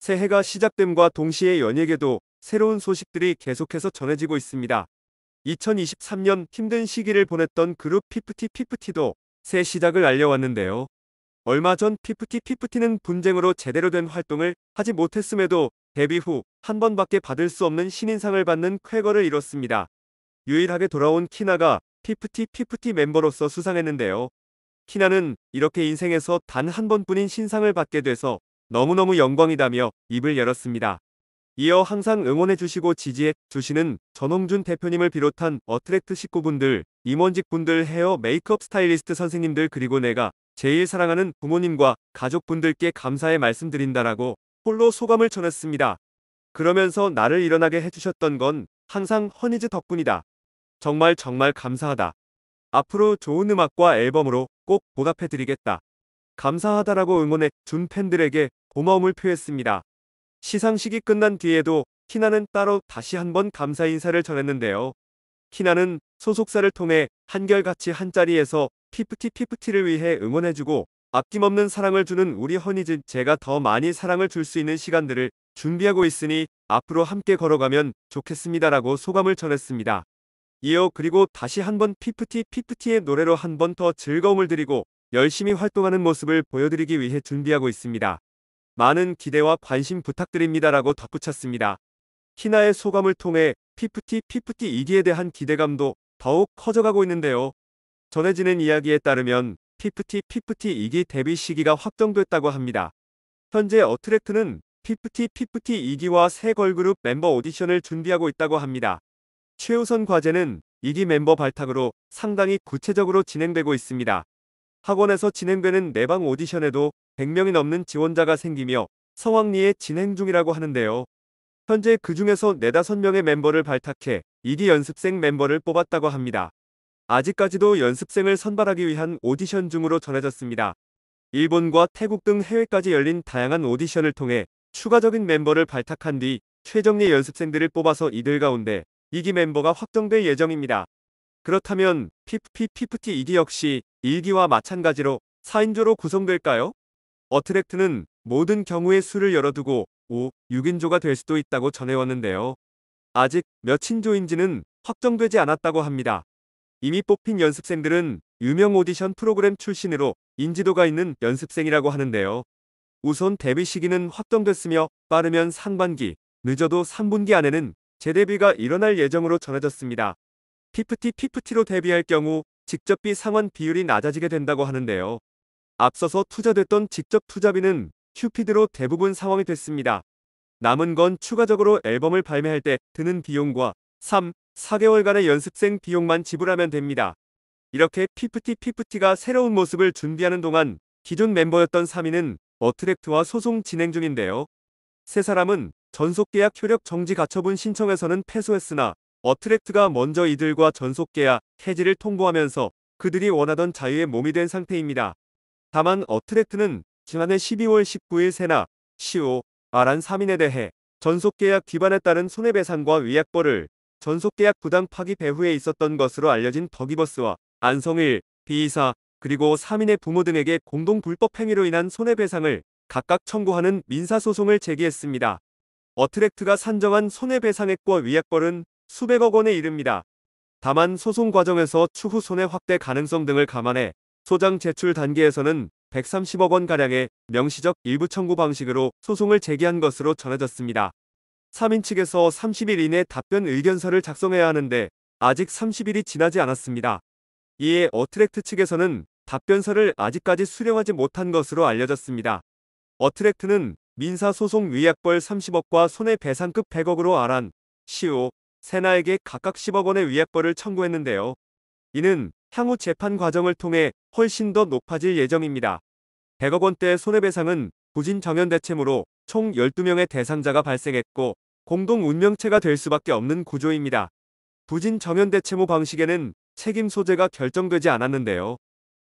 새해가 시작됨과 동시에 연예계도 새로운 소식들이 계속해서 전해지고 있습니다. 2023년 힘든 시기를 보냈던 그룹 피프티 피프티도 새 시작을 알려왔는데요. 얼마 전 피프티 피프티는 분쟁으로 제대로 된 활동을 하지 못했음에도 데뷔 후 한 번밖에 받을 수 없는 신인상을 받는 쾌거를 이뤘습니다. 유일하게 돌아온 키나가 피프티 피프티 멤버로서 수상했는데요. 키나는 이렇게 인생에서 단 한 번뿐인 신상을 받게 돼서 너무너무 영광이다며 입을 열었습니다. 이어 항상 응원해주시고 지지해주시는 전홍준 대표님을 비롯한 어트랙트 식구분들, 임원직분들, 헤어 메이크업 스타일리스트 선생님들 그리고 내가 제일 사랑하는 부모님과 가족분들께 감사의 말씀드린다라고 홀로 소감을 전했습니다. 그러면서 나를 일어나게 해주셨던 건 항상 허니즈 덕분이다. 정말 정말 감사하다. 앞으로 좋은 음악과 앨범으로 꼭 보답해드리겠다. 감사하다라고 응원해 준 팬들에게 고마움을 표했습니다. 시상식이 끝난 뒤에도 키나는 따로 다시 한번 감사 인사를 전했는데요. 키나는 소속사를 통해 한결같이 한자리에서 피프티 피프티를 위해 응원해주고 아낌없는 사랑을 주는 우리 허니즈 제가 더 많이 사랑을 줄 수 있는 시간들을 준비하고 있으니 앞으로 함께 걸어가면 좋겠습니다라고 소감을 전했습니다. 이어 그리고 다시 한번 피프티 피프티의 노래로 한 번 더 즐거움을 드리고 열심히 활동하는 모습을 보여드리기 위해 준비하고 있습니다. 많은 기대와 관심 부탁드립니다라고 덧붙였습니다. 키나의 소감을 통해 피프티 피프티 이기에 대한 기대감도 더욱 커져가고 있는데요. 전해지는 이야기에 따르면 피프티 피프티 이기 데뷔 시기가 확정됐다고 합니다. 현재 어트랙트는 피프티 피프티 이기와 새 걸그룹 멤버 오디션을 준비하고 있다고 합니다. 최우선 과제는 이기 멤버 발탁으로 상당히 구체적으로 진행되고 있습니다. 학원에서 진행되는 내방 오디션에도 100명이 넘는 지원자가 생기며 성황리에 진행 중이라고 하는데요. 현재 그 중에서 4, 5명의 멤버를 발탁해 2기 연습생 멤버를 뽑았다고 합니다. 아직까지도 연습생을 선발하기 위한 오디션 중으로 전해졌습니다. 일본과 태국 등 해외까지 열린 다양한 오디션을 통해 추가적인 멤버를 발탁한 뒤최정리 연습생들을 뽑아서 이들 가운데 2기 멤버가 확정될 예정입니다. 그렇다면 p p PFT 2기 역시 1기와 마찬가지로 4인조로 구성될까요? 어트랙트는 모든 경우에 수를 열어두고 5, 6인조가 될 수도 있다고 전해왔는데요. 아직 몇 인조인지는 확정되지 않았다고 합니다. 이미 뽑힌 연습생들은 유명 오디션 프로그램 출신으로 인지도가 있는 연습생이라고 하는데요. 우선 데뷔 시기는 확정됐으며 빠르면 상반기, 늦어도 3분기 안에는 재데뷔가 일어날 예정으로 전해졌습니다. 피프티 피프티로 데뷔할 경우 직접 비 상환 비율이 낮아지게 된다고 하는데요. 앞서서 투자됐던 직접 투자비는 큐피드로 대부분 상황이 됐습니다. 남은 건 추가적으로 앨범을 발매할 때 드는 비용과 3, 4개월간의 연습생 비용만 지불하면 됩니다. 이렇게 피프티 피프티가 새로운 모습을 준비하는 동안 기존 멤버였던 3인은 어트랙트와 소송 진행 중인데요. 세 사람은 전속계약 효력 정지 가처분 신청에서는 패소했으나 어트랙트가 먼저 이들과 전속계약 해지를 통보하면서 그들이 원하던 자유의 몸이 된 상태입니다. 다만 어트랙트는 지난해 12월 19일 세나 시오 아란 3인에 대해 전속계약 기반에 따른 손해배상과 위약벌을 전속계약 부당 파기 배후에 있었던 것으로 알려진 더기버스와 안성일, 비이사, 그리고 3인의 부모 등에게 공동 불법 행위로 인한 손해배상을 각각 청구하는 민사소송을 제기했습니다. 어트랙트가 산정한 손해배상액과 위약벌은 수백억 원에 이릅니다. 다만 소송 과정에서 추후 손해 확대 가능성 등을 감안해 소장 제출 단계에서는 130억 원가량의 명시적 일부 청구 방식으로 소송을 제기한 것으로 전해졌습니다. 3인 측에서 30일 이내 답변 의견서를 작성해야 하는데 아직 30일이 지나지 않았습니다. 이에 어트랙트 측에서는 답변서를 아직까지 수령하지 못한 것으로 알려졌습니다. 어트랙트는 민사소송 위약벌 30억과 손해배상급 100억으로 아란, 시오, 세나에게 각각 10억 원의 위약벌을 청구했는데요. 이는 향후 재판 과정을 통해 훨씬 더 높아질 예정입니다. 100억 원대의 손해배상은 부진 정연 대체무로 총 12명의 대상자가 발생했고 공동 운명체가 될 수밖에 없는 구조입니다. 부진 정연대체모 방식에는 책임 소재가 결정되지 않았는데요.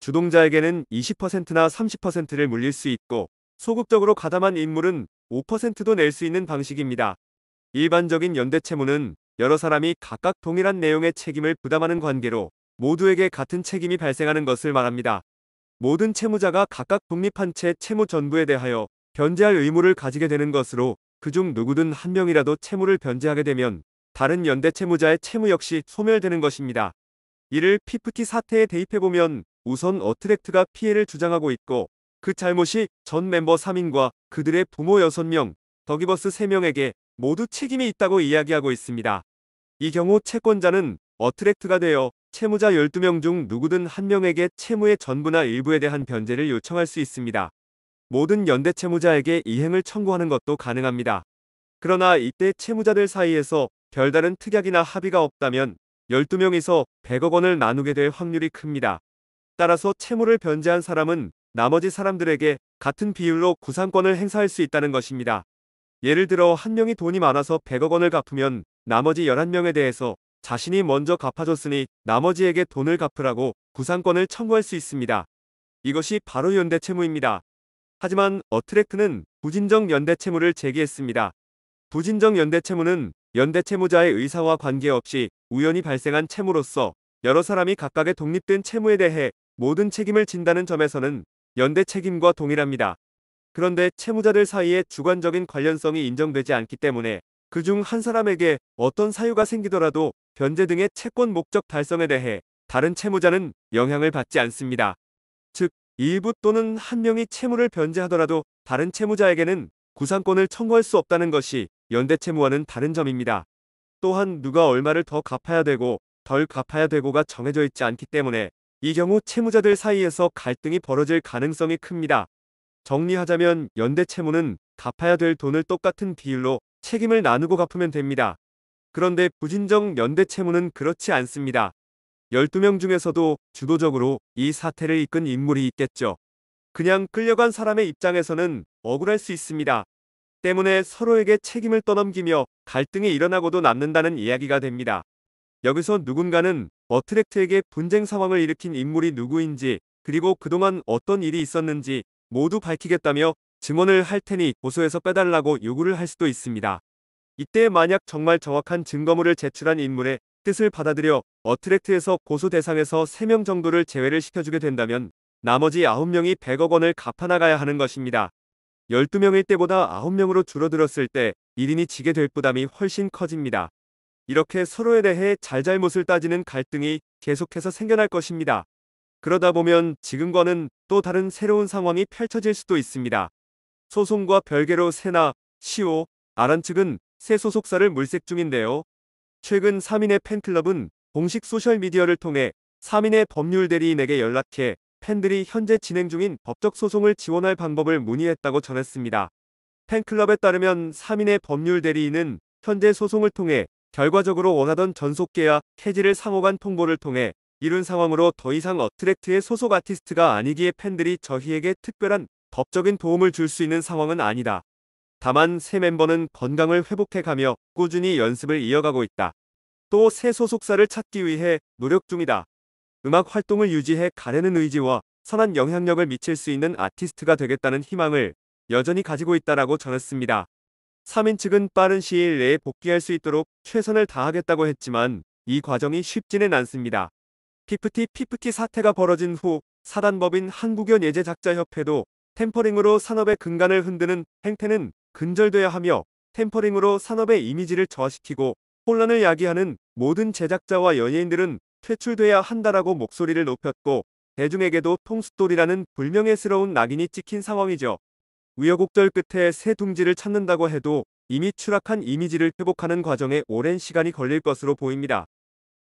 주동자에게는 20%나 30%를 물릴 수 있고 소극적으로 가담한 인물은 5%도 낼 수 있는 방식입니다. 일반적인 연대채무는 여러 사람이 각각 동일한 내용의 책임을 부담하는 관계로 모두에게 같은 책임이 발생하는 것을 말합니다. 모든 채무자가 각각 독립한 채 채무 전부에 대하여 변제할 의무를 가지게 되는 것으로 그중 누구든 한 명이라도 채무를 변제하게 되면 다른 연대 채무자의 채무 역시 소멸되는 것입니다. 이를 피프티 사태에 대입해보면 우선 어트랙트가 피해를 주장하고 있고 그 잘못이 전 멤버 3인과 그들의 부모 6명, 더기버스 3명에게 모두 책임이 있다고 이야기하고 있습니다. 이 경우 채권자는 어트랙트가 되어 채무자 12명 중 누구든 한 명에게 채무의 전부나 일부에 대한 변제를 요청할 수 있습니다. 모든 연대 채무자에게 이행을 청구하는 것도 가능합니다. 그러나 이때 채무자들 사이에서 별다른 특약이나 합의가 없다면 1 2명에서 100억 원을 나누게 될 확률이 큽니다. 따라서 채무를 변제한 사람은 나머지 사람들에게 같은 비율로 구상권을 행사할 수 있다는 것입니다. 예를 들어 한 명이 돈이 많아서 100억 원을 갚으면 나머지 11명에 대해서 자신이 먼저 갚아줬으니 나머지에게 돈을 갚으라고 구상권을 청구할 수 있습니다. 이것이 바로 연대 채무입니다. 하지만 어트랙트는 부진정 연대 채무를 제기했습니다. 부진정 연대 채무는 연대 채무자의 의사와 관계없이 우연히 발생한 채무로서 여러 사람이 각각의 독립된 채무에 대해 모든 책임을 진다는 점에서는 연대 책임과 동일합니다. 그런데 채무자들 사이의 주관적인 관련성이 인정되지 않기 때문에 그중 한 사람에게 어떤 사유가 생기더라도 변제 등의 채권 목적 달성에 대해 다른 채무자는 영향을 받지 않습니다. 즉, 일부 또는 한 명이 채무를 변제하더라도 다른 채무자에게는 구상권을 청구할 수 없다는 것이 연대채무와는 다른 점입니다. 또한 누가 얼마를 더 갚아야 되고 덜 갚아야 되고가 정해져 있지 않기 때문에 이 경우 채무자들 사이에서 갈등이 벌어질 가능성이 큽니다. 정리하자면 연대채무는 갚아야 될 돈을 똑같은 비율로 책임을 나누고 갚으면 됩니다. 그런데 부진정 연대 채무는 그렇지 않습니다. 12명 중에서도 주도적으로 이 사태를 이끈 인물이 있겠죠. 그냥 끌려간 사람의 입장에서는 억울할 수 있습니다. 때문에 서로에게 책임을 떠넘기며 갈등이 일어나고도 남는다는 이야기가 됩니다. 여기서 누군가는 어트랙트에게 분쟁 상황을 일으킨 인물이 누구인지 그리고 그동안 어떤 일이 있었는지 모두 밝히겠다며 증언을 할 테니 고소해서 빼달라고 요구를 할 수도 있습니다. 이때 만약 정말 정확한 증거물을 제출한 인물의 뜻을 받아들여 어트랙트에서 고소 대상에서 3명 정도를 제외를 시켜주게 된다면 나머지 9명이 100억 원을 갚아나가야 하는 것입니다. 12명일 때보다 9명으로 줄어들었을 때 1인이 지게 될 부담이 훨씬 커집니다. 이렇게 서로에 대해 잘잘못을 따지는 갈등이 계속해서 생겨날 것입니다. 그러다 보면 지금과는 또 다른 새로운 상황이 펼쳐질 수도 있습니다. 소송과 별개로 세나, 시오, 아란 측은 새 소속사를 물색 중인데요. 최근 3인의 팬클럽은 공식 소셜미디어를 통해 3인의 법률 대리인에게 연락해 팬들이 현재 진행 중인 법적 소송을 지원할 방법을 문의했다고 전했습니다. 팬클럽에 따르면 3인의 법률 대리인은 현재 소송을 통해 결과적으로 원하던 전속 계약 해지를 상호간 통보를 통해 이룬 상황으로 더 이상 어트랙트의 소속 아티스트가 아니기에 팬들이 저희에게 특별한 법적인 도움을 줄 수 있는 상황은 아니다. 다만 새 멤버는 건강을 회복해가며 꾸준히 연습을 이어가고 있다. 또 새 소속사를 찾기 위해 노력 중이다. 음악 활동을 유지해 가려는 의지와 선한 영향력을 미칠 수 있는 아티스트가 되겠다는 희망을 여전히 가지고 있다라고 전했습니다. 3인 측은 빠른 시일 내에 복귀할 수 있도록 최선을 다하겠다고 했지만 이 과정이 쉽지는 않습니다. 피프티 피프티 사태가 벌어진 후 사단법인 한국연예제작자협회도 템퍼링으로 산업의 근간을 흔드는 행태는 근절돼야 하며 템퍼링으로 산업의 이미지를 저하시키고 혼란을 야기하는 모든 제작자와 연예인들은 퇴출돼야 한다라고 목소리를 높였고 대중에게도 통수돌이라는 불명예스러운 낙인이 찍힌 상황이죠. 우여곡절 끝에 새 둥지를 찾는다고 해도 이미 추락한 이미지를 회복하는 과정에 오랜 시간이 걸릴 것으로 보입니다.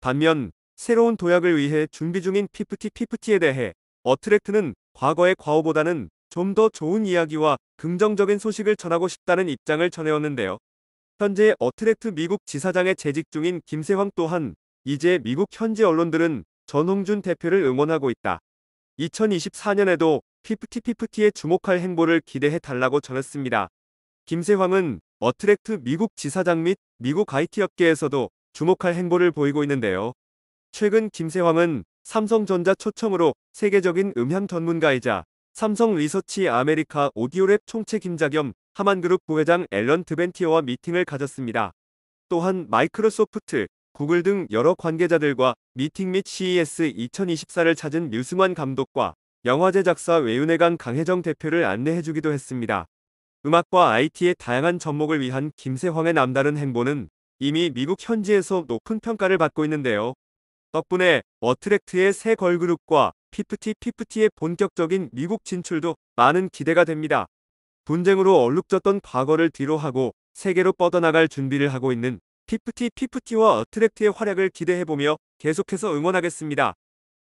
반면 새로운 도약을 위해 준비 중인 피프티 피프티에 대해 어트랙트는 과거의 과오보다는 좀더 좋은 이야기와 긍정적인 소식을 전하고 싶다는 입장을 전해왔는데요. 현재 어트랙트 미국 지사장에 재직 중인 김세황 또한 이제 미국 현지 언론들은 전홍준 대표를 응원하고 있다. 2024년에도 피프티피프티에 주목할 행보를 기대해 달라고 전했습니다. 김세황은 어트랙트 미국 지사장 및 미국 IT 업계에서도 주목할 행보를 보이고 있는데요. 최근 김세황은 삼성전자 초청으로 세계적인 음향 전문가이자 삼성 리서치 아메리카 오디오랩 총책임자 겸 하만그룹 부회장 앨런 드벤티어와 미팅을 가졌습니다. 또한 마이크로소프트, 구글 등 여러 관계자들과 미팅 및 CES 2024를 찾은 류승환 감독과 영화 제작사 외윤회간 강혜정 대표를 안내해주기도 했습니다. 음악과 IT의 다양한 접목을 위한 김세황의 남다른 행보는 이미 미국 현지에서 높은 평가를 받고 있는데요. 덕분에 어트랙트의 새 걸그룹과 피프티50의 본격적인 미국 진출도 많은 기대가 됩니다. 분쟁으로 얼룩졌던 과거를 뒤로하고 세계로 뻗어나갈 준비를 하고 있는 피프티50와 어트랙트의 활약을 기대해보며 계속해서 응원하겠습니다.